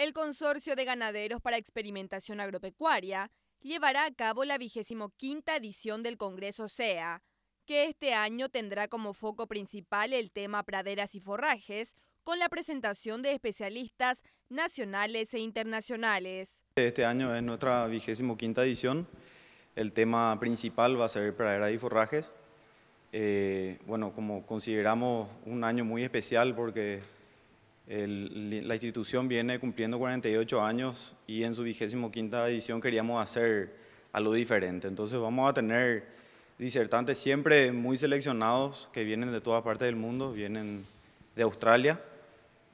El Consorcio de Ganaderos para Experimentación Agropecuaria llevará a cabo la vigésimo quinta edición del Congreso SEA, que este año tendrá como foco principal el tema praderas y forrajes, con la presentación de especialistas nacionales e internacionales. Este año es nuestra vigésimo quinta edición. El tema principal va a ser praderas y forrajes. Eh, bueno, como consideramos un año muy especial porque la institución viene cumpliendo 48 años y en su vigésimo quinta edición queríamos hacer algo diferente. Entonces vamos a tener disertantes siempre muy seleccionados que vienen de todas partes del mundo, vienen de Australia,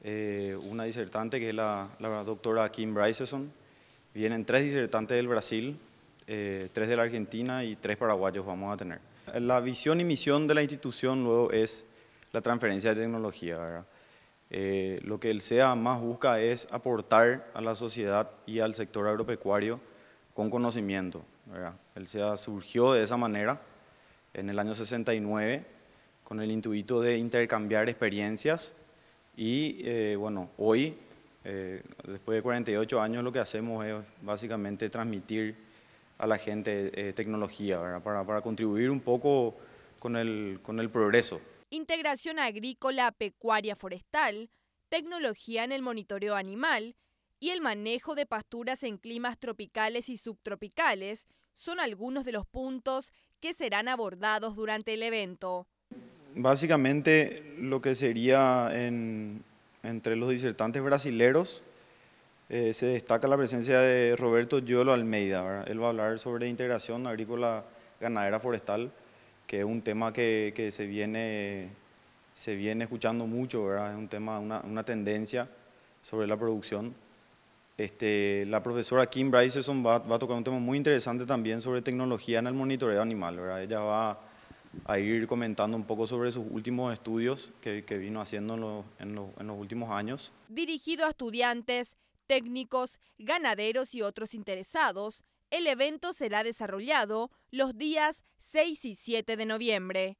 eh, una disertante que es la, doctora Kim Bryceson, vienen tres disertantes del Brasil, eh, tres de la Argentina y tres paraguayos vamos a tener. La visión y misión de la institución luego es la transferencia de tecnología, eh, lo que el sea más busca es aportar a la sociedad y al sector agropecuario con conocimiento. El SEA surgió de esa manera en el año 69 con el intuito de intercambiar experiencias y eh, bueno, hoy, eh, después de 48 años, lo que hacemos es básicamente transmitir a la gente tecnología para, contribuir un poco con el progreso integración agrícola, pecuaria, forestal, tecnología en el monitoreo animal y el manejo de pasturas en climas tropicales y subtropicales son algunos de los puntos que serán abordados durante el evento. Básicamente lo que sería entre los disertantes brasileros, eh, se destaca la presencia de Roberto Yolo Almeida. Él va a hablar sobre integración agrícola ganadera forestal que es un tema que, se, viene, se viene escuchando mucho, ¿verdad? es un tema, una, tendencia sobre la producción. Este, la profesora Kim Bryson va, va, a tocar un tema muy interesante también sobre tecnología en el monitoreo animal. ¿verdad? Ella va a ir comentando un poco sobre sus últimos estudios que, vino haciendo en, en los últimos años. Dirigido a estudiantes, técnicos, ganaderos y otros interesados el evento será desarrollado los días 6 y 7 de noviembre.